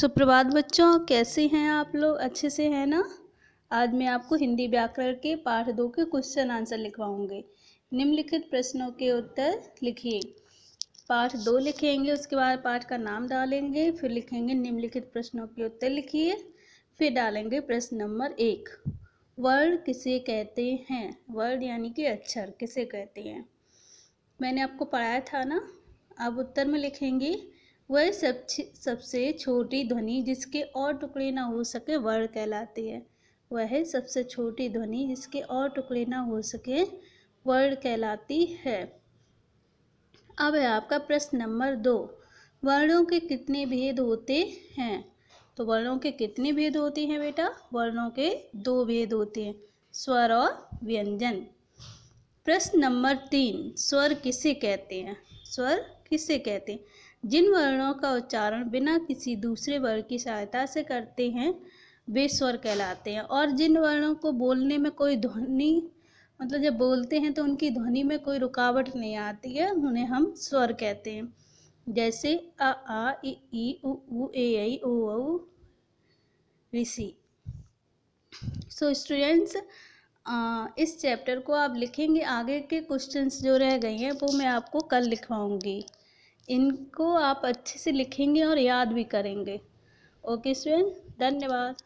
सुप्रभात बच्चों कैसे हैं आप लोग अच्छे से हैं ना आज मैं आपको हिंदी व्याकरण के पाठ दो के क्वेश्चन आंसर लिखवाऊंगे निम्नलिखित प्रश्नों के उत्तर लिखिए पाठ दो लिखेंगे उसके बाद पाठ का नाम डालेंगे फिर लिखेंगे निम्नलिखित प्रश्नों के उत्तर लिखिए फिर डालेंगे प्रश्न नंबर एक वर्ड किसे कहते हैं वर्ड यानी कि अक्षर किसे कहते हैं मैंने आपको पढ़ाया था ना आप उत्तर में लिखेंगे वह सब सबसे छोटी ध्वनि जिसके और टुकड़े ना हो सके वर्ड कहलाती है वह सबसे छोटी ध्वनि जिसके और टुकड़े ना हो सके वर्ड कहलाती है अब है आपका प्रश्न नंबर दो वर्णों के कितने भेद होते हैं तो वर्णों के कितने भेद होते हैं बेटा वर्णों के दो भेद होते हैं स्वर और व्यंजन प्रश्न नंबर तीन स्वर किसे कहते हैं स्वर किसे कहते हैं जिन वर्णों का उच्चारण बिना किसी दूसरे वर्ग की सहायता से करते हैं वे स्वर कहलाते हैं और जिन वर्णों को बोलने में कोई ध्वनि मतलब जब बोलते हैं तो उनकी ध्वनि में कोई रुकावट नहीं आती है उन्हें हम स्वर कहते हैं जैसे अ आ ई ऊ ए आई ओ ऋषि सो स्टूडेंट्स इस चैप्टर को आप लिखेंगे आगे के क्वेश्चंस जो रह गए हैं वो मैं आपको कल लिखवाऊंगी इनको आप अच्छे से लिखेंगे और याद भी करेंगे ओके स्टूडेंट धन्यवाद